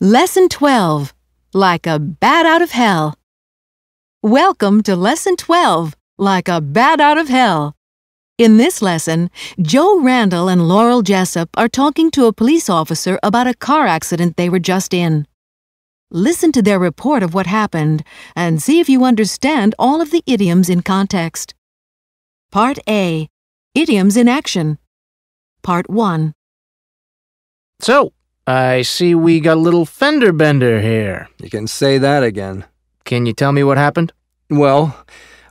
Lesson 12 Like a Bat Out of Hell. Welcome to Lesson 12 Like a Bat Out of Hell. In this lesson, Joe Randall and Laurel Jessup are talking to a police officer about a car accident they were just in. Listen to their report of what happened and see if you understand all of the idioms in context. Part A Idioms in Action. Part 1. So, I see we got a little fender bender here. You can say that again. Can you tell me what happened? Well,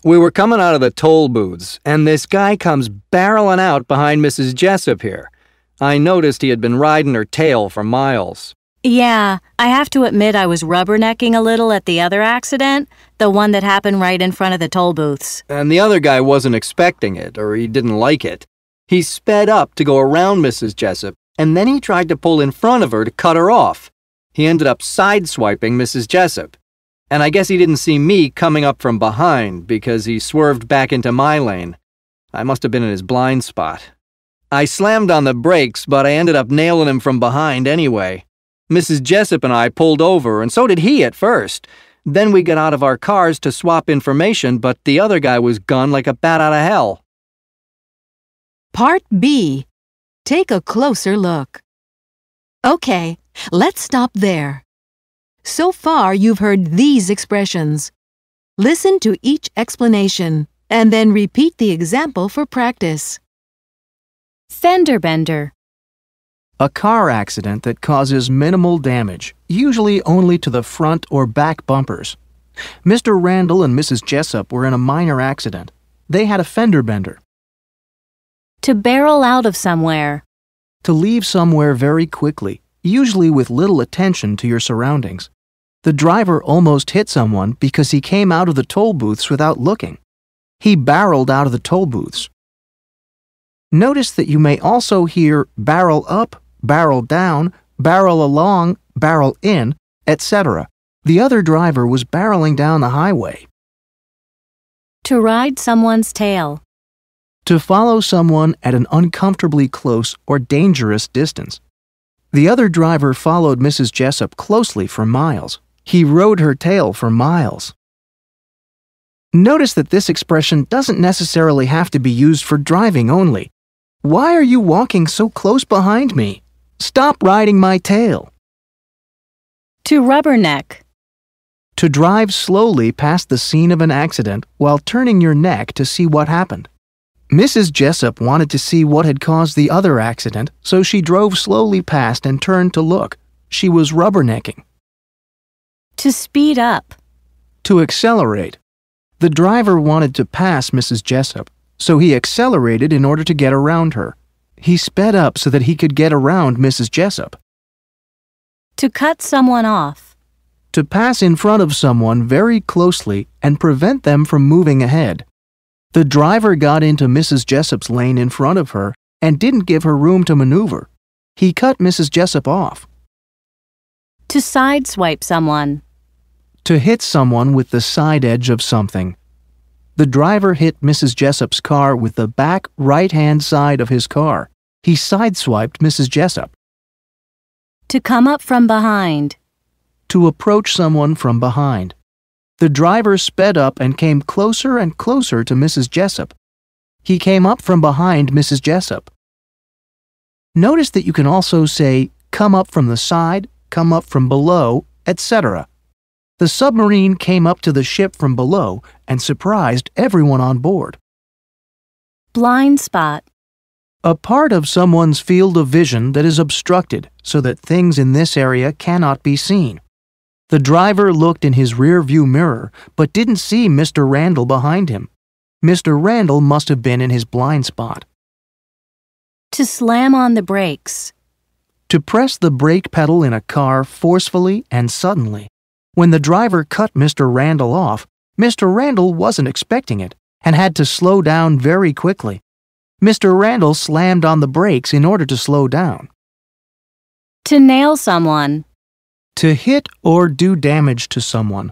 we were coming out of the toll booths, and this guy comes barreling out behind Mrs. Jessup here. I noticed he had been riding her tail for miles. Yeah, I have to admit I was rubbernecking a little at the other accident, the one that happened right in front of the toll booths. And the other guy wasn't expecting it, or he didn't like it. He sped up to go around Mrs. Jessup, and then he tried to pull in front of her to cut her off. He ended up sideswiping Mrs. Jessup. And I guess he didn't see me coming up from behind because he swerved back into my lane. I must have been in his blind spot. I slammed on the brakes, but I ended up nailing him from behind anyway. Mrs. Jessup and I pulled over, and so did he at first. Then we got out of our cars to swap information, but the other guy was gone like a bat out of hell. Part B Take a closer look. Okay, let's stop there. So far, you've heard these expressions. Listen to each explanation and then repeat the example for practice. Fender bender. A car accident that causes minimal damage, usually only to the front or back bumpers. Mr. Randall and Mrs. Jessup were in a minor accident. They had a fender bender. To barrel out of somewhere. To leave somewhere very quickly, usually with little attention to your surroundings. The driver almost hit someone because he came out of the toll booths without looking. He barreled out of the toll booths. Notice that you may also hear barrel up, barrel down, barrel along, barrel in, etc. The other driver was barreling down the highway. To ride someone's tail to follow someone at an uncomfortably close or dangerous distance. The other driver followed Mrs. Jessup closely for miles. He rode her tail for miles. Notice that this expression doesn't necessarily have to be used for driving only. Why are you walking so close behind me? Stop riding my tail. To rubberneck. To drive slowly past the scene of an accident while turning your neck to see what happened. Mrs. Jessup wanted to see what had caused the other accident, so she drove slowly past and turned to look. She was rubbernecking. To speed up. To accelerate. The driver wanted to pass Mrs. Jessup, so he accelerated in order to get around her. He sped up so that he could get around Mrs. Jessup. To cut someone off. To pass in front of someone very closely and prevent them from moving ahead. The driver got into Mrs. Jessup's lane in front of her and didn't give her room to maneuver. He cut Mrs. Jessup off. To sideswipe someone. To hit someone with the side edge of something. The driver hit Mrs. Jessup's car with the back right hand side of his car. He sideswiped Mrs. Jessup. To come up from behind. To approach someone from behind. The driver sped up and came closer and closer to Mrs. Jessup. He came up from behind Mrs. Jessup. Notice that you can also say come up from the side, come up from below, etc. The submarine came up to the ship from below and surprised everyone on board. Blind spot. A part of someone's field of vision that is obstructed so that things in this area cannot be seen. The driver looked in his rearview mirror but didn't see Mr. Randall behind him. Mr. Randall must have been in his blind spot. To slam on the brakes. To press the brake pedal in a car forcefully and suddenly. When the driver cut Mr. Randall off, Mr. Randall wasn't expecting it and had to slow down very quickly. Mr. Randall slammed on the brakes in order to slow down. To nail someone. To hit or do damage to someone.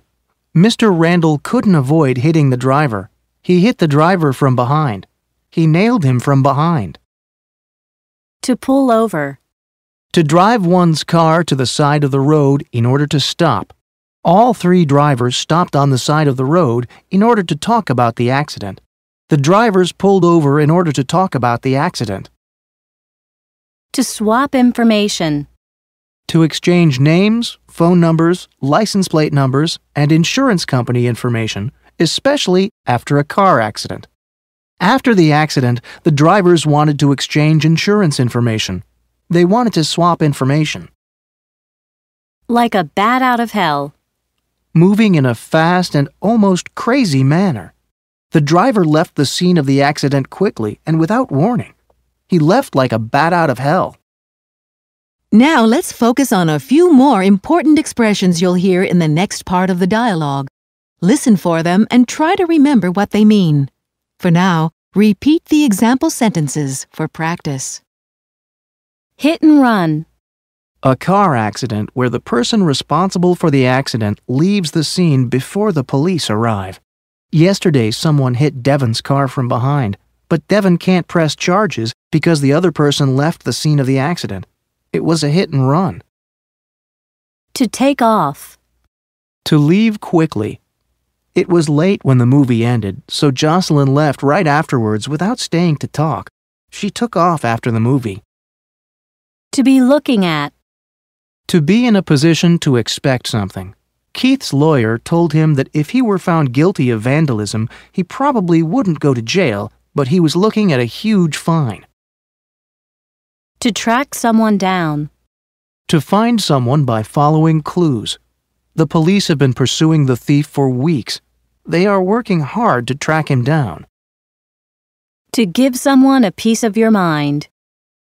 Mr. Randall couldn't avoid hitting the driver. He hit the driver from behind. He nailed him from behind. To pull over. To drive one's car to the side of the road in order to stop. All three drivers stopped on the side of the road in order to talk about the accident. The drivers pulled over in order to talk about the accident. To swap information to exchange names, phone numbers, license plate numbers, and insurance company information, especially after a car accident. After the accident, the drivers wanted to exchange insurance information. They wanted to swap information. Like a bat out of hell. Moving in a fast and almost crazy manner. The driver left the scene of the accident quickly and without warning. He left like a bat out of hell. Now let's focus on a few more important expressions you'll hear in the next part of the dialogue. Listen for them and try to remember what they mean. For now, repeat the example sentences for practice. Hit and run. A car accident where the person responsible for the accident leaves the scene before the police arrive. Yesterday, someone hit Devon's car from behind, but Devon can't press charges because the other person left the scene of the accident. It was a hit and run. To take off. To leave quickly. It was late when the movie ended, so Jocelyn left right afterwards without staying to talk. She took off after the movie. To be looking at. To be in a position to expect something. Keith's lawyer told him that if he were found guilty of vandalism, he probably wouldn't go to jail, but he was looking at a huge fine. To track someone down. To find someone by following clues. The police have been pursuing the thief for weeks. They are working hard to track him down. To give someone a piece of your mind.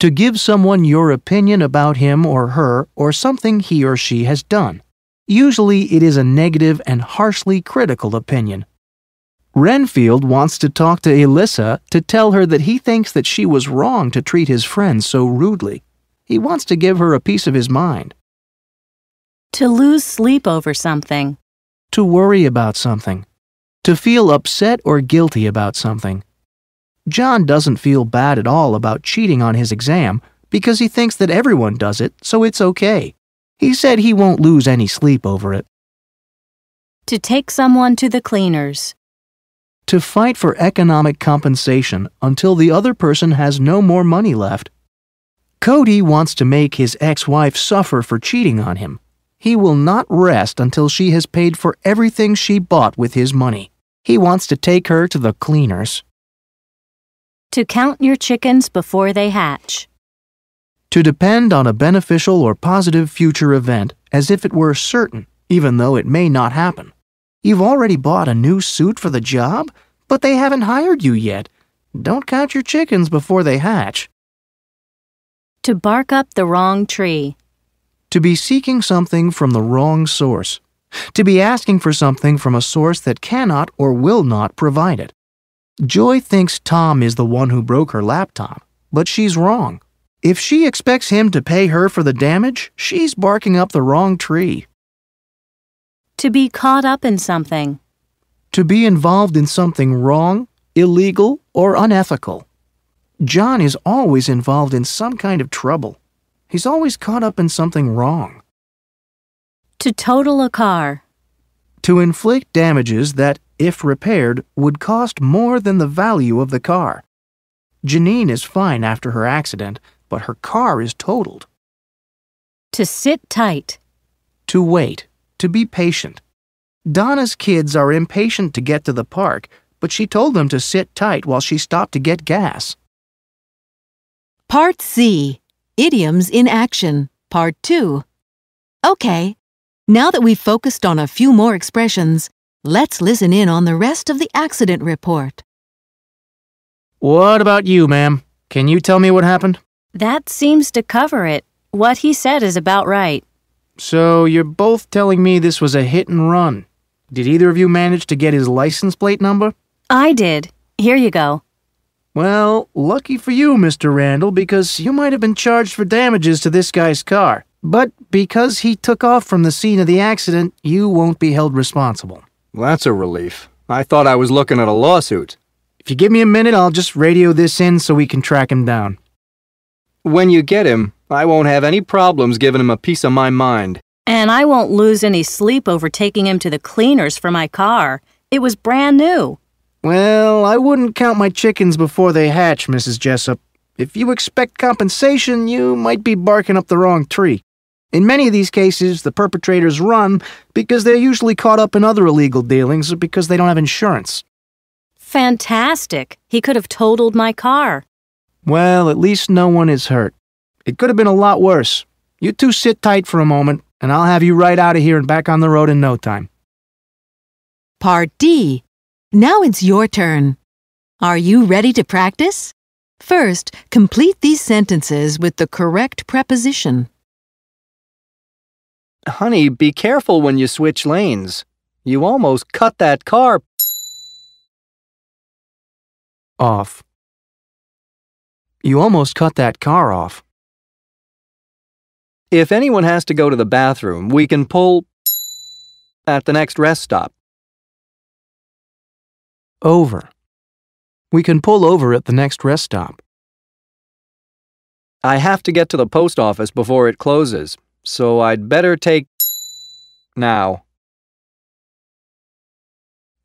To give someone your opinion about him or her or something he or she has done. Usually it is a negative and harshly critical opinion Renfield wants to talk to Elissa to tell her that he thinks that she was wrong to treat his friend so rudely. He wants to give her a piece of his mind. To lose sleep over something. To worry about something. To feel upset or guilty about something. John doesn't feel bad at all about cheating on his exam because he thinks that everyone does it, so it's okay. He said he won't lose any sleep over it. To take someone to the cleaners to fight for economic compensation until the other person has no more money left. Cody wants to make his ex wife suffer for cheating on him. He will not rest until she has paid for everything she bought with his money. He wants to take her to the cleaners. To count your chickens before they hatch. To depend on a beneficial or positive future event as if it were certain, even though it may not happen. You've already bought a new suit for the job, but they haven't hired you yet. Don't count your chickens before they hatch. To bark up the wrong tree. To be seeking something from the wrong source. To be asking for something from a source that cannot or will not provide it. Joy thinks Tom is the one who broke her laptop, but she's wrong. If she expects him to pay her for the damage, she's barking up the wrong tree. To be caught up in something. To be involved in something wrong, illegal, or unethical. John is always involved in some kind of trouble. He's always caught up in something wrong. To total a car. To inflict damages that, if repaired, would cost more than the value of the car. Janine is fine after her accident, but her car is totaled. To sit tight. To wait to be patient. Donna's kids are impatient to get to the park, but she told them to sit tight while she stopped to get gas. Part C Idioms in Action, Part 2. Okay, now that we've focused on a few more expressions, let's listen in on the rest of the accident report. What about you, ma'am? Can you tell me what happened? That seems to cover it. What he said is about right. So you're both telling me this was a hit and run. Did either of you manage to get his license plate number? I did. Here you go. Well, lucky for you, Mr. Randall, because you might have been charged for damages to this guy's car. But because he took off from the scene of the accident, you won't be held responsible. that's a relief. I thought I was looking at a lawsuit. If you give me a minute, I'll just radio this in so we can track him down. When you get him, I won't have any problems giving him a piece of my mind. And I won't lose any sleep over taking him to the cleaners for my car. It was brand new. Well, I wouldn't count my chickens before they hatch, Mrs. Jessup. If you expect compensation, you might be barking up the wrong tree. In many of these cases, the perpetrators run because they're usually caught up in other illegal dealings or because they don't have insurance. Fantastic. He could have totaled my car. Well, at least no one is hurt. It could have been a lot worse. You two sit tight for a moment, and I'll have you right out of here and back on the road in no time. Part D. Now it's your turn. Are you ready to practice? First, complete these sentences with the correct preposition. Honey, be careful when you switch lanes. You almost cut that car off. You almost cut that car off. If anyone has to go to the bathroom, we can pull at the next rest stop. Over. We can pull over at the next rest stop. I have to get to the post office before it closes, so I'd better take now.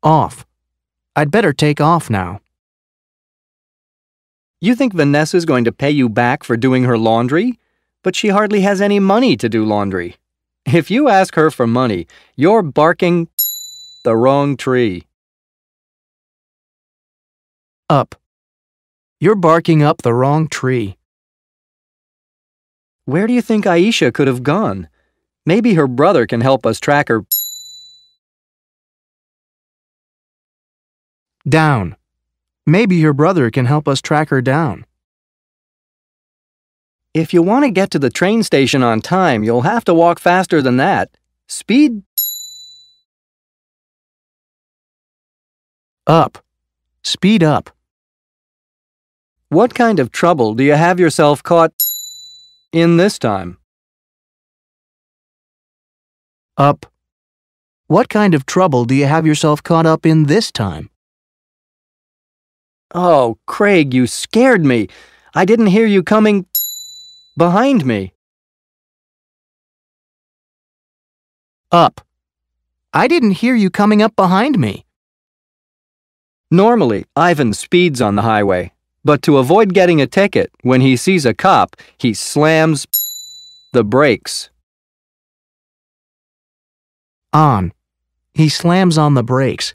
Off. I'd better take off now. You think Vanessa's going to pay you back for doing her laundry? but she hardly has any money to do laundry. If you ask her for money, you're barking the wrong tree. Up. You're barking up the wrong tree. Where do you think Aisha could have gone? Maybe her brother can help us track her. Down. Maybe your brother can help us track her down. If you want to get to the train station on time, you'll have to walk faster than that. Speed up. Speed up. What kind of trouble do you have yourself caught in this time? Up. What kind of trouble do you have yourself caught up in this time? Oh, Craig, you scared me. I didn't hear you coming behind me. Up. I didn't hear you coming up behind me. Normally, Ivan speeds on the highway, but to avoid getting a ticket, when he sees a cop, he slams the brakes. On. He slams on the brakes.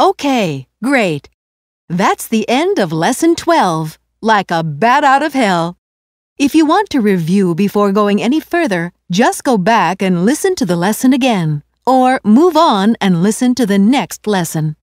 Okay, great. That's the end of lesson 12 like a bat out of hell. If you want to review before going any further, just go back and listen to the lesson again, or move on and listen to the next lesson.